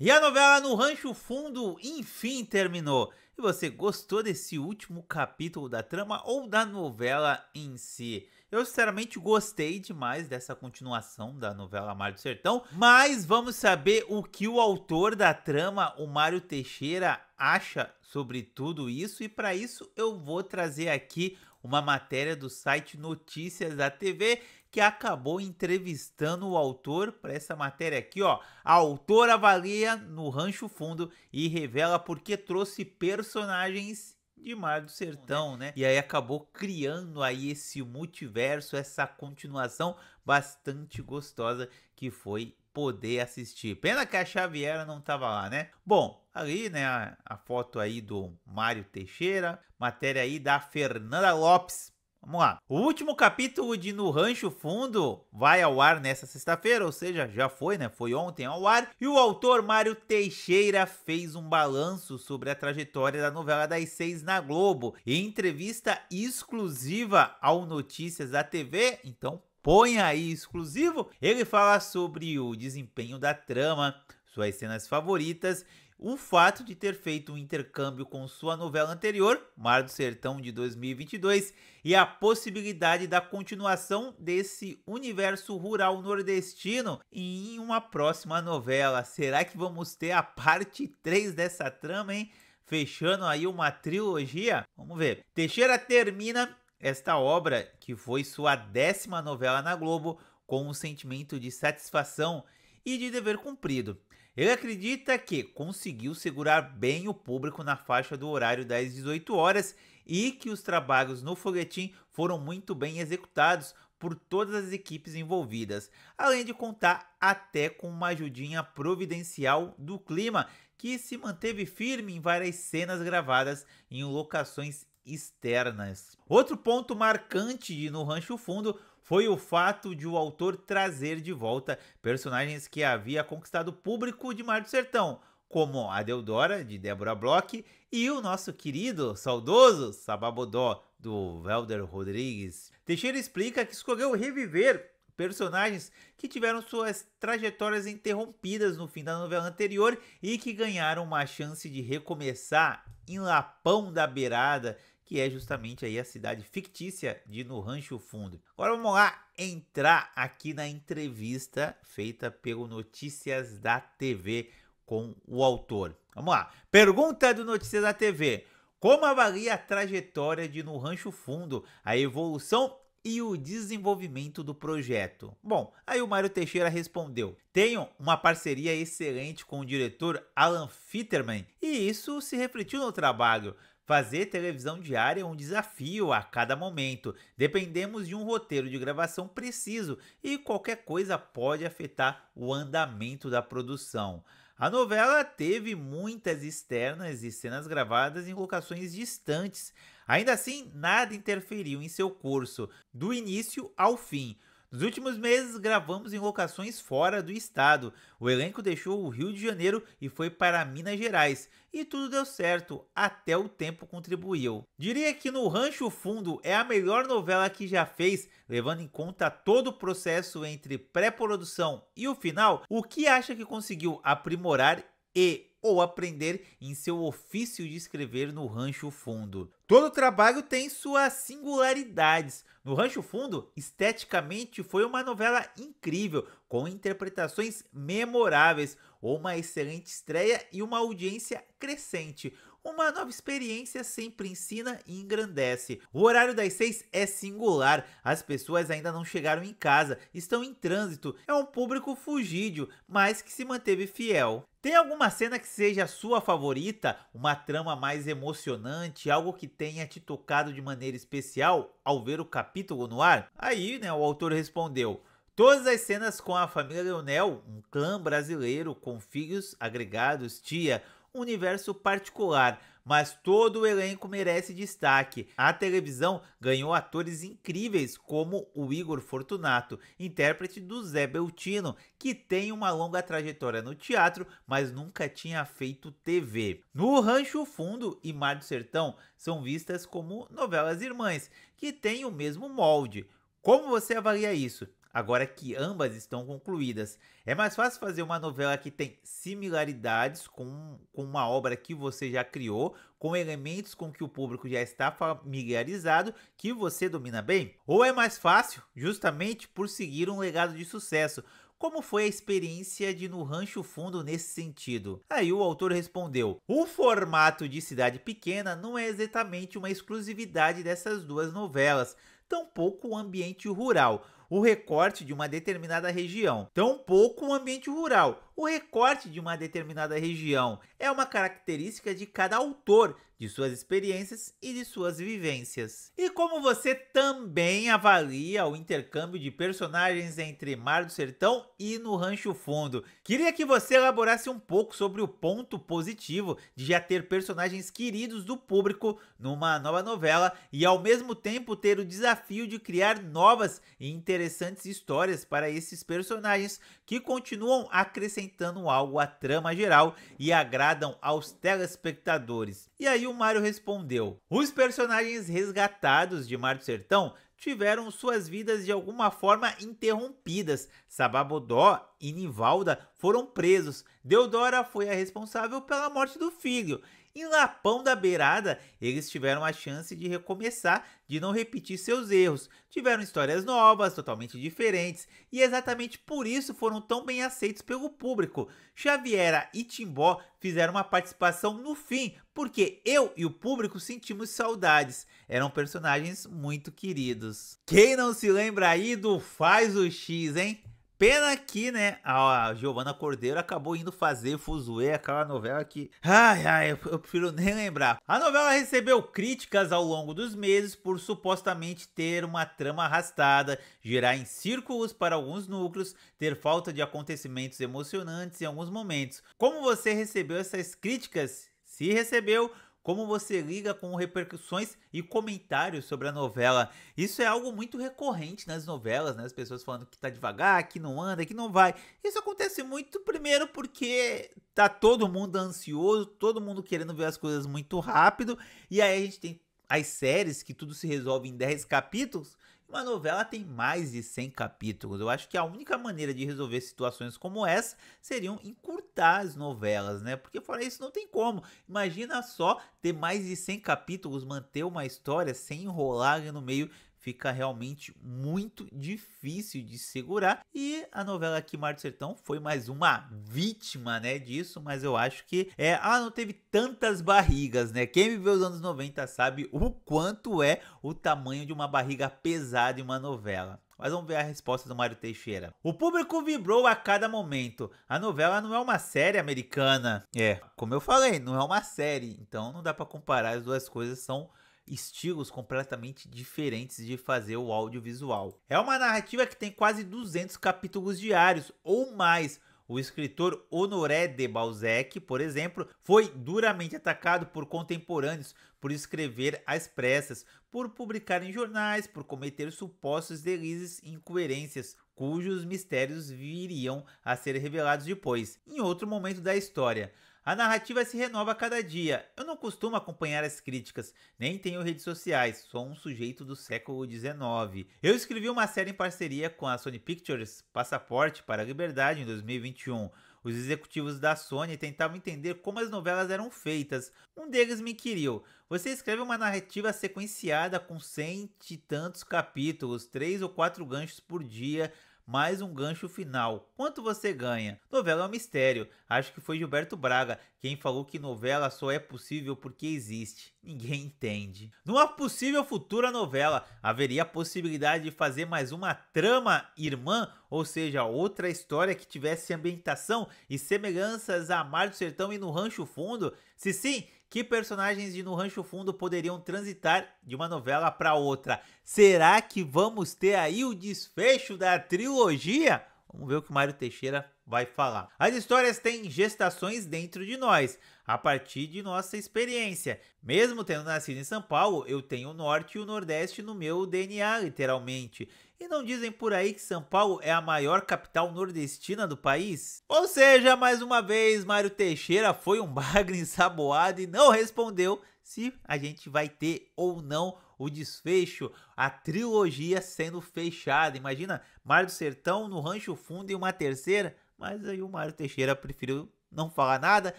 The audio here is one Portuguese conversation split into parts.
E a novela No Rancho Fundo enfim terminou. E você gostou desse último capítulo da trama ou da novela em si? Eu sinceramente gostei demais dessa continuação da novela Mário do Sertão, mas vamos saber o que o autor da trama, o Mário Teixeira, acha sobre tudo isso e para isso eu vou trazer aqui uma matéria do site Notícias da TV que acabou entrevistando o autor para essa matéria aqui, ó. A autora avalia no Rancho Fundo e revela porque trouxe personagens de Mar do Sertão, né? E aí acabou criando aí esse multiverso, essa continuação bastante gostosa que foi poder assistir. Pena que a Xaviera não estava lá, né? Bom, ali, né, a, a foto aí do Mário Teixeira, matéria aí da Fernanda Lopes. Vamos lá. O último capítulo de No Rancho Fundo vai ao ar nesta sexta-feira, ou seja, já foi, né? Foi ontem ao ar. E o autor Mário Teixeira fez um balanço sobre a trajetória da novela das seis na Globo. Em entrevista exclusiva ao Notícias da TV, então põe aí exclusivo. Ele fala sobre o desempenho da trama, suas cenas favoritas, o fato de ter feito um intercâmbio com sua novela anterior, Mar do Sertão de 2022, e a possibilidade da continuação desse universo rural nordestino em uma próxima novela. Será que vamos ter a parte 3 dessa trama, hein? Fechando aí uma trilogia? Vamos ver. Teixeira termina esta obra, que foi sua décima novela na Globo, com um sentimento de satisfação e de dever cumprido. Ele acredita que conseguiu segurar bem o público na faixa do horário das 18 horas e que os trabalhos no folhetim foram muito bem executados por todas as equipes envolvidas, além de contar até com uma ajudinha providencial do clima, que se manteve firme em várias cenas gravadas em locações externas. Outro ponto marcante no Rancho Fundo foi o fato de o autor trazer de volta personagens que havia conquistado o público de Mar do Sertão, como a Deodora, de Débora Bloch, e o nosso querido, saudoso Sababodó, do Velder Rodrigues. Teixeira explica que escolheu reviver personagens que tiveram suas trajetórias interrompidas no fim da novela anterior e que ganharam uma chance de recomeçar em Lapão da Beirada, que é justamente aí a cidade fictícia de No Rancho Fundo. Agora vamos lá entrar aqui na entrevista feita pelo Notícias da TV com o autor. Vamos lá. Pergunta do Notícias da TV. Como avalia a trajetória de No Rancho Fundo, a evolução e o desenvolvimento do projeto? Bom, aí o Mário Teixeira respondeu: Tenho uma parceria excelente com o diretor Alan Fitterman e isso se refletiu no trabalho. Fazer televisão diária é um desafio a cada momento. Dependemos de um roteiro de gravação preciso e qualquer coisa pode afetar o andamento da produção. A novela teve muitas externas e cenas gravadas em locações distantes. Ainda assim, nada interferiu em seu curso, do início ao fim. Nos últimos meses, gravamos em locações fora do estado. O elenco deixou o Rio de Janeiro e foi para Minas Gerais. E tudo deu certo, até o tempo contribuiu. Diria que No Rancho Fundo é a melhor novela que já fez, levando em conta todo o processo entre pré-produção e o final. O que acha que conseguiu aprimorar e ou aprender em seu ofício de escrever no Rancho Fundo. Todo trabalho tem suas singularidades. No Rancho Fundo, esteticamente foi uma novela incrível, com interpretações memoráveis, uma excelente estreia e uma audiência crescente. Uma nova experiência sempre ensina e engrandece. O horário das seis é singular. As pessoas ainda não chegaram em casa, estão em trânsito. É um público fugídio, mas que se manteve fiel. Tem alguma cena que seja a sua favorita? Uma trama mais emocionante? Algo que tenha te tocado de maneira especial ao ver o capítulo no ar? Aí, né, o autor respondeu. Todas as cenas com a família Leonel, um clã brasileiro com filhos agregados, tia, um universo particular, mas todo o elenco merece destaque. A televisão ganhou atores incríveis como o Igor Fortunato, intérprete do Zé Beltino, que tem uma longa trajetória no teatro, mas nunca tinha feito TV. No Rancho Fundo e Mar do Sertão são vistas como novelas irmãs, que têm o mesmo molde. Como você avalia isso? agora que ambas estão concluídas. É mais fácil fazer uma novela que tem similaridades com, com uma obra que você já criou, com elementos com que o público já está familiarizado, que você domina bem? Ou é mais fácil, justamente por seguir um legado de sucesso? Como foi a experiência de No Rancho Fundo nesse sentido? Aí o autor respondeu: O formato de Cidade Pequena não é exatamente uma exclusividade dessas duas novelas, tampouco o ambiente rural o recorte de uma determinada região, pouco o ambiente rural. O recorte de uma determinada região é uma característica de cada autor de suas experiências e de suas vivências. E como você também avalia o intercâmbio de personagens entre Mar do Sertão e No Rancho Fundo? Queria que você elaborasse um pouco sobre o ponto positivo de já ter personagens queridos do público numa nova novela e ao mesmo tempo ter o desafio de criar novas e interessantes histórias para esses personagens que continuam acrescentando algo à trama geral e agradam aos telespectadores. E aí e o Mario respondeu: Os personagens resgatados de Mario Sertão tiveram suas vidas de alguma forma interrompidas. Sababodó e Nivalda foram presos. Deodora foi a responsável pela morte do filho e Lapão da Beirada, eles tiveram a chance de recomeçar, de não repetir seus erros. Tiveram histórias novas, totalmente diferentes, e exatamente por isso foram tão bem aceitos pelo público. Xaviera e Timbó fizeram uma participação no fim, porque eu e o público sentimos saudades. Eram personagens muito queridos. Quem não se lembra aí do Faz o X, hein? Pena que, né, a Giovana Cordeiro acabou indo fazer Fuzue, aquela novela que. Ai, ai, eu prefiro nem lembrar. A novela recebeu críticas ao longo dos meses por supostamente ter uma trama arrastada, girar em círculos para alguns núcleos, ter falta de acontecimentos emocionantes em alguns momentos. Como você recebeu essas críticas? Se recebeu, como você liga com repercussões e comentários sobre a novela. Isso é algo muito recorrente nas novelas, né? As pessoas falando que tá devagar, que não anda, que não vai. Isso acontece muito primeiro porque tá todo mundo ansioso, todo mundo querendo ver as coisas muito rápido, e aí a gente tem as séries que tudo se resolve em 10 capítulos uma novela tem mais de 100 capítulos. Eu acho que a única maneira de resolver situações como essa seriam encurtar as novelas, né? Porque fora isso não tem como. Imagina só ter mais de 100 capítulos, manter uma história sem enrolar no meio fica realmente muito difícil de segurar. E a novela aqui, Mar do Sertão, foi mais uma vítima, né, disso, mas eu acho que é, ah, não teve tantas barrigas, né? Quem viveu os anos 90 sabe o quanto é o tamanho de uma barriga pesada em uma novela. Mas vamos ver a resposta do Mário Teixeira. O público vibrou a cada momento. A novela não é uma série americana. É, como eu falei, não é uma série, então não dá para comparar as duas coisas, são estilos completamente diferentes de fazer o audiovisual. É uma narrativa que tem quase 200 capítulos diários ou mais. O escritor Honoré de Balzac, por exemplo, foi duramente atacado por contemporâneos por escrever às pressas, por publicar em jornais, por cometer supostos delírios e incoerências, cujos mistérios viriam a ser revelados depois, em outro momento da história. A narrativa se renova a cada dia. Eu não costumo acompanhar as críticas, nem tenho redes sociais, sou um sujeito do século XIX. Eu escrevi uma série em parceria com a Sony Pictures, Passaporte para a Liberdade, em 2021. Os executivos da Sony tentavam entender como as novelas eram feitas. Um deles me inquiriu: você escreve uma narrativa sequenciada com cento e tantos capítulos, três ou quatro ganchos por dia mais um gancho final. Quanto você ganha? Novela é um mistério. Acho que foi Gilberto Braga quem falou que novela só é possível porque existe. Ninguém entende. Numa possível futura novela, haveria a possibilidade de fazer mais uma trama irmã, ou seja, outra história que tivesse ambientação e semelhanças a Mar do Sertão e no Rancho Fundo? Se sim, que personagens de No Rancho Fundo poderiam transitar de uma novela para outra? Será que vamos ter aí o desfecho da trilogia? Vamos ver o que o Mário Teixeira vai falar. As histórias têm gestações dentro de nós, a partir de nossa experiência. Mesmo tendo nascido em São Paulo, eu tenho o norte e o nordeste no meu DNA, literalmente. E não dizem por aí que São Paulo é a maior capital nordestina do país? Ou seja, mais uma vez, Mário Teixeira foi um bagre ensaboado e não respondeu se a gente vai ter ou não o desfecho, a trilogia sendo fechada. Imagina Mário do Sertão no Rancho Fundo e uma terceira, mas aí o Mário Teixeira preferiu não falar nada,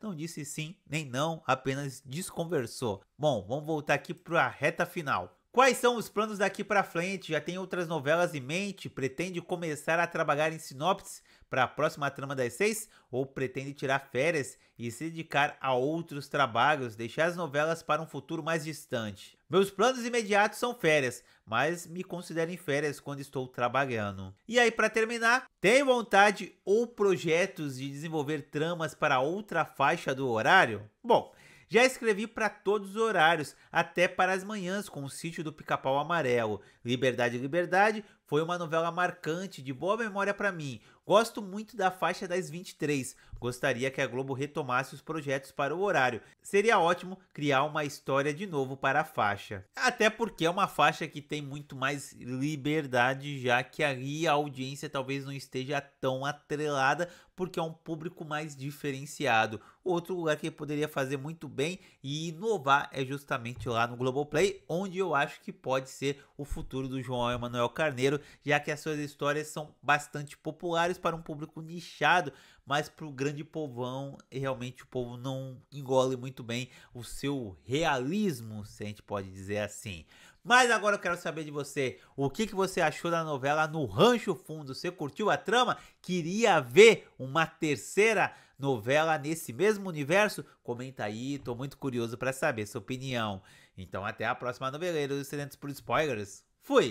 não disse sim nem não, apenas desconversou. Bom, vamos voltar aqui para a reta final. Quais são os planos daqui para frente? Já tem outras novelas em mente? Pretende começar a trabalhar em sinopse para a próxima trama das seis? Ou pretende tirar férias e se dedicar a outros trabalhos, deixar as novelas para um futuro mais distante? Meus planos imediatos são férias, mas me considero em férias quando estou trabalhando. E aí, para terminar, tem vontade ou projetos de desenvolver tramas para outra faixa do horário? Bom, já escrevi para todos os horários, até para as manhãs, com o sítio do Pica-Pau Amarelo. Liberdade, Liberdade foi uma novela marcante, de boa memória para mim. Gosto muito da faixa das 23, Gostaria que a Globo retomasse os projetos para o horário. Seria ótimo criar uma história de novo para a faixa. Até porque é uma faixa que tem muito mais liberdade, já que aí a audiência talvez não esteja tão atrelada, porque é um público mais diferenciado. Outro lugar que poderia fazer muito bem e inovar é justamente lá no Globoplay, onde eu acho que pode ser o futuro do João Emanuel Carneiro, já que as suas histórias são bastante populares para um público nichado, mas para o grande povão, realmente o povo não engole muito bem o seu realismo, se a gente pode dizer assim. Mas agora eu quero saber de você, o que, que você achou da novela No Rancho Fundo? Você curtiu a trama? Queria ver uma terceira novela nesse mesmo universo? Comenta aí, estou muito curioso para saber sua opinião. Então até a próxima noveleira dos excelentes por Spoilers. Fui!